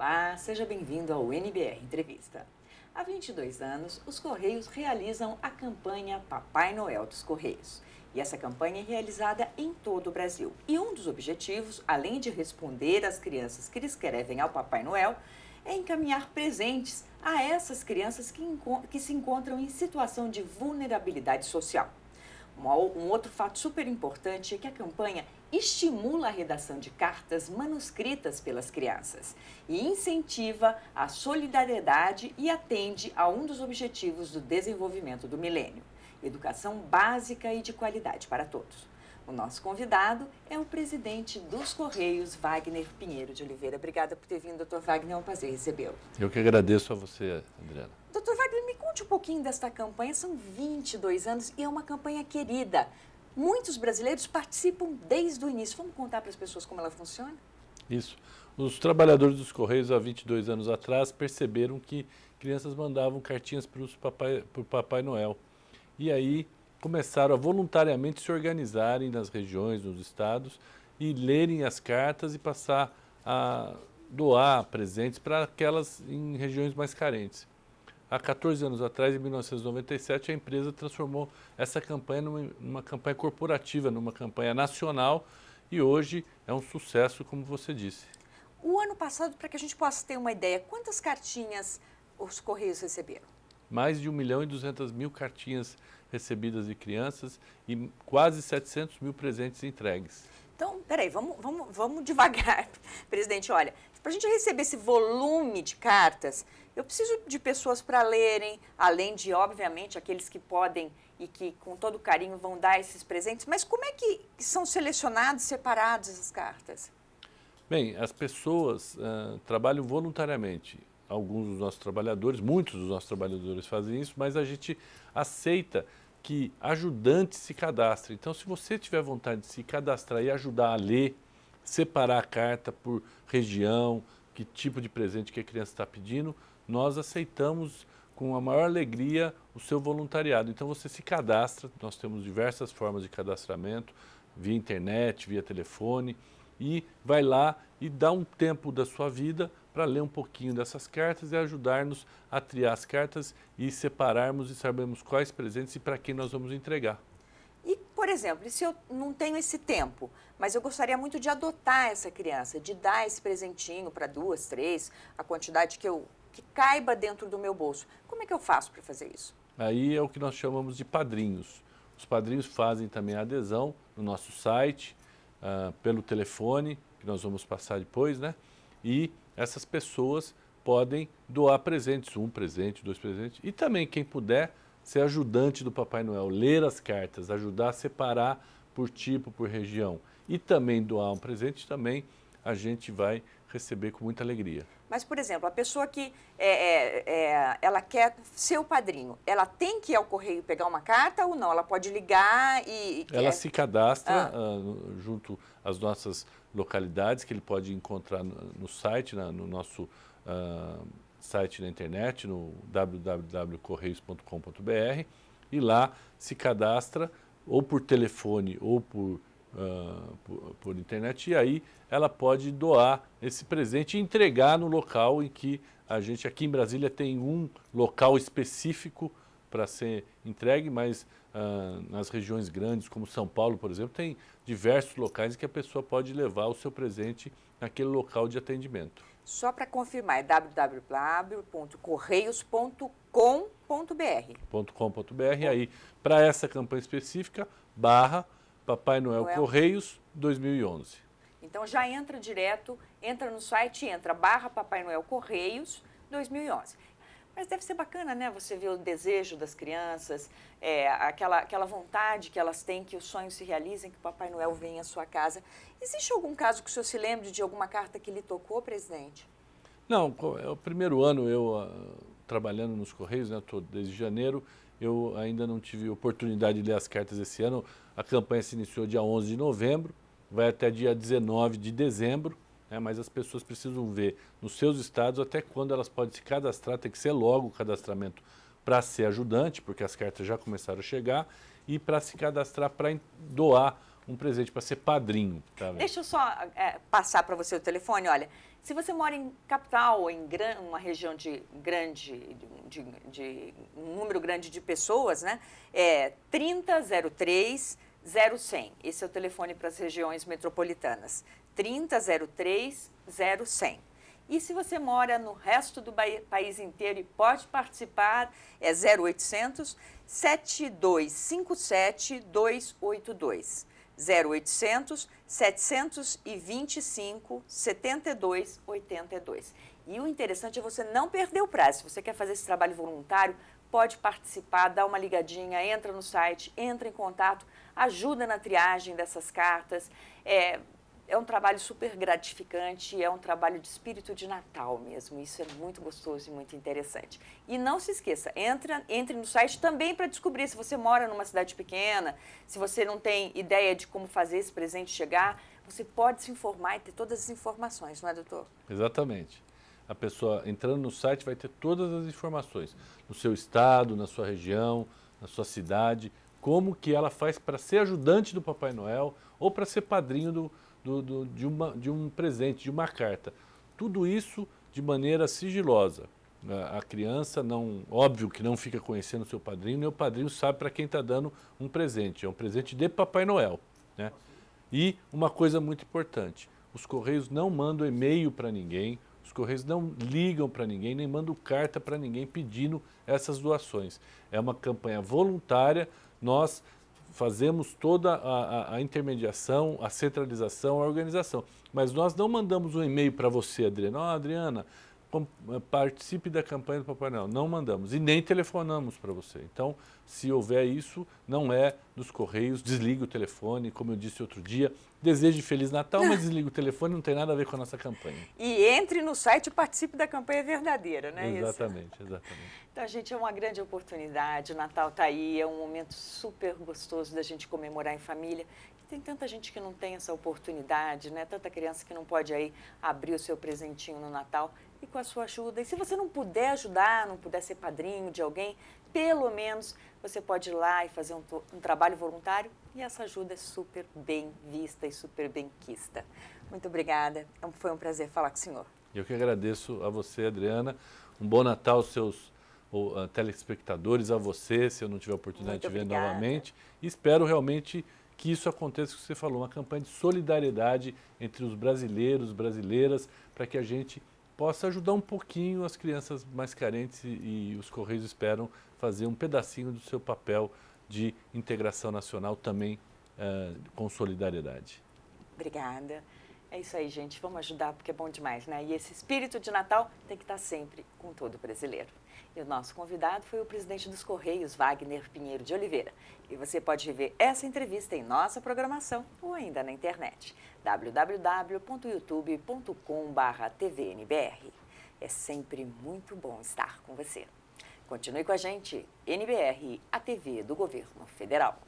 Olá, seja bem-vindo ao NBR Entrevista. Há 22 anos, os Correios realizam a campanha Papai Noel dos Correios. E essa campanha é realizada em todo o Brasil. E um dos objetivos, além de responder às crianças que escrevem ao Papai Noel, é encaminhar presentes a essas crianças que, que se encontram em situação de vulnerabilidade social. Um outro fato super importante é que a campanha estimula a redação de cartas manuscritas pelas crianças e incentiva a solidariedade e atende a um dos objetivos do desenvolvimento do milênio: educação básica e de qualidade para todos. O nosso convidado é o presidente dos Correios, Wagner Pinheiro de Oliveira. Obrigada por ter vindo, doutor Wagner. É um prazer recebê-lo. Eu que agradeço a você, Adriana. Doutor Wagner, me conte um pouquinho desta campanha. São 22 anos e é uma campanha querida Muitos brasileiros participam desde o início. Vamos contar para as pessoas como ela funciona? Isso. Os trabalhadores dos Correios, há 22 anos atrás, perceberam que crianças mandavam cartinhas para o papai, papai Noel. E aí começaram a voluntariamente se organizarem nas regiões, nos estados, e lerem as cartas e passar a doar presentes para aquelas em regiões mais carentes. Há 14 anos atrás, em 1997, a empresa transformou essa campanha numa, numa campanha corporativa, numa campanha nacional e hoje é um sucesso, como você disse. O ano passado, para que a gente possa ter uma ideia, quantas cartinhas os Correios receberam? Mais de 1 milhão e 200 mil cartinhas recebidas de crianças e quase 700 mil presentes entregues. Então, peraí, vamos, vamos, vamos devagar, presidente. Olha, para a gente receber esse volume de cartas, eu preciso de pessoas para lerem, além de, obviamente, aqueles que podem e que, com todo carinho, vão dar esses presentes. Mas como é que são selecionados, separados essas cartas? Bem, as pessoas uh, trabalham voluntariamente. Alguns dos nossos trabalhadores, muitos dos nossos trabalhadores fazem isso, mas a gente aceita que ajudantes se cadastrem. Então, se você tiver vontade de se cadastrar e ajudar a ler, separar a carta por região, que tipo de presente que a criança está pedindo, nós aceitamos com a maior alegria o seu voluntariado. Então, você se cadastra, nós temos diversas formas de cadastramento, via internet, via telefone, e vai lá e dá um tempo da sua vida para ler um pouquinho dessas cartas e ajudar-nos a triar as cartas e separarmos e sabermos quais presentes e para quem nós vamos entregar. E, por exemplo, se eu não tenho esse tempo, mas eu gostaria muito de adotar essa criança, de dar esse presentinho para duas, três, a quantidade que eu que caiba dentro do meu bolso. Como é que eu faço para fazer isso? Aí é o que nós chamamos de padrinhos. Os padrinhos fazem também a adesão no nosso site, uh, pelo telefone, que nós vamos passar depois, né? E essas pessoas podem doar presentes, um presente, dois presentes. E também, quem puder, ser ajudante do Papai Noel, ler as cartas, ajudar a separar por tipo, por região. E também doar um presente, também a gente vai receber com muita alegria. Mas, por exemplo, a pessoa que é, é, é, ela quer ser o padrinho, ela tem que ir ao correio pegar uma carta ou não? Ela pode ligar e... e ela se cadastra ah. uh, junto às nossas localidades que ele pode encontrar no, no site, na, no nosso uh, site na internet, no www.correios.com.br, e lá se cadastra ou por telefone ou por, uh, por, por, internet, e aí ela pode doar esse presente e entregar no local em que a gente, aqui em Brasília, tem um local específico para ser entregue, mas ah, nas regiões grandes, como São Paulo, por exemplo, tem diversos locais que a pessoa pode levar o seu presente naquele local de atendimento. Só para confirmar, é www.correios.com.br. .com.br, aí para essa campanha específica, barra Papai Noel, Noel Correios 2011. Então já entra direto, entra no site, entra barra Papai Noel Correios 2011. Mas deve ser bacana, né? Você ver o desejo das crianças, é, aquela, aquela vontade que elas têm, que os sonhos se realizem, que o Papai Noel venha à sua casa. Existe algum caso que o senhor se lembre de alguma carta que lhe tocou, presidente? Não, é o primeiro ano eu ah, trabalhando nos Correios, né, tô desde janeiro, eu ainda não tive oportunidade de ler as cartas esse ano. A campanha se iniciou dia 11 de novembro, vai até dia 19 de dezembro né, mas as pessoas precisam ver nos seus estados até quando elas podem se cadastrar, tem que ser logo o cadastramento para ser ajudante, porque as cartas já começaram a chegar, e para se cadastrar para doar um presente, para ser padrinho. Tá Deixa eu só é, passar para você o telefone. Olha, se você mora em capital em gran, uma região de grande, de, de, um número grande de pessoas, né? É 3003 0100. Esse é o telefone para as regiões metropolitanas. 3003 0100. E se você mora no resto do país inteiro e pode participar, é 0800 7257 282. 0800 725 7282. E o interessante é você não perder o prazo. Se você quer fazer esse trabalho voluntário, pode participar, dá uma ligadinha, entra no site, entra em contato, ajuda na triagem dessas cartas. É, é um trabalho super gratificante, é um trabalho de espírito de Natal mesmo. Isso é muito gostoso e muito interessante. E não se esqueça, entre entre no site também para descobrir se você mora numa cidade pequena, se você não tem ideia de como fazer esse presente chegar, você pode se informar e ter todas as informações, não é, doutor? Exatamente. A pessoa entrando no site vai ter todas as informações, no seu estado, na sua região, na sua cidade, como que ela faz para ser ajudante do Papai Noel ou para ser padrinho do do, do, de, uma, de um presente, de uma carta. Tudo isso de maneira sigilosa. A criança não, óbvio que não fica conhecendo o seu padrinho, nem o padrinho sabe para quem está dando um presente. É um presente de Papai Noel. Né? E uma coisa muito importante: os Correios não mandam e-mail para ninguém, os Correios não ligam para ninguém, nem mandam carta para ninguém pedindo essas doações. É uma campanha voluntária. Nós fazemos toda a, a, a, intermediação, a centralização, a organização. Mas nós não mandamos um e-mail para você, Adriana. Oh, Adriana, eh, participe da campanha do Papai Noel. Não mandamos e nem telefonamos para você. Então, se houver isso, não é nos correios, desligue o telefone, como eu disse outro dia. Deseje Feliz Natal, mas desligue o telefone, não tem nada a ver com a nossa campanha. E entre no site e participe da campanha verdadeira, né? Exatamente, isso? exatamente. Então, gente, é uma grande oportunidade. O Natal está aí, é um momento super gostoso da gente comemorar em família. Tem tanta gente que não tem essa oportunidade, né? Tanta criança que não pode aí abrir o seu presentinho no Natal e com a sua ajuda. E se você não puder ajudar, não puder ser padrinho de alguém, pelo menos você pode ir lá e fazer um, um trabalho voluntário e essa ajuda é super bem vista e super bem quista. Muito obrigada, é foi um prazer falar com o senhor. Eu que agradeço a você, Adriana. Um bom Natal aos seus uh, telespectadores, a você, se eu não tiver oportunidade Muito de te ver novamente. E espero realmente que isso aconteça, que você falou, uma campanha de solidariedade entre os brasileiros, brasileiras, para que a gente possa ajudar um pouquinho as crianças mais carentes e, os Correios esperam fazer um pedacinho do seu papel de integração nacional também uh, com solidariedade. Obrigada. É isso aí, gente. Vamos ajudar porque é bom demais, né? E esse espírito de Natal tem que estar sempre com todo brasileiro. E o nosso convidado foi o presidente dos Correios, Wagner Pinheiro de Oliveira. E você pode rever essa entrevista em nossa programação ou ainda na internet www.youtube.com/tvnbr. É sempre muito bom estar com você. Continue com a gente, NBR, a TV do Governo Federal.